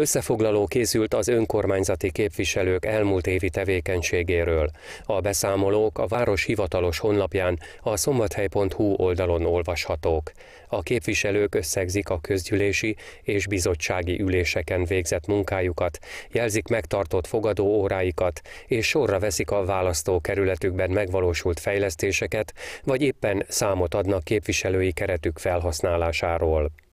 Összefoglaló készült az önkormányzati képviselők elmúlt évi tevékenységéről. A beszámolók a város hivatalos honlapján a szombathely.hu oldalon olvashatók. A képviselők összegzik a közgyűlési és bizottsági üléseken végzett munkájukat, jelzik megtartott fogadó óráikat, és sorra veszik a választókerületükben megvalósult fejlesztéseket, vagy éppen számot adnak képviselői keretük felhasználásáról.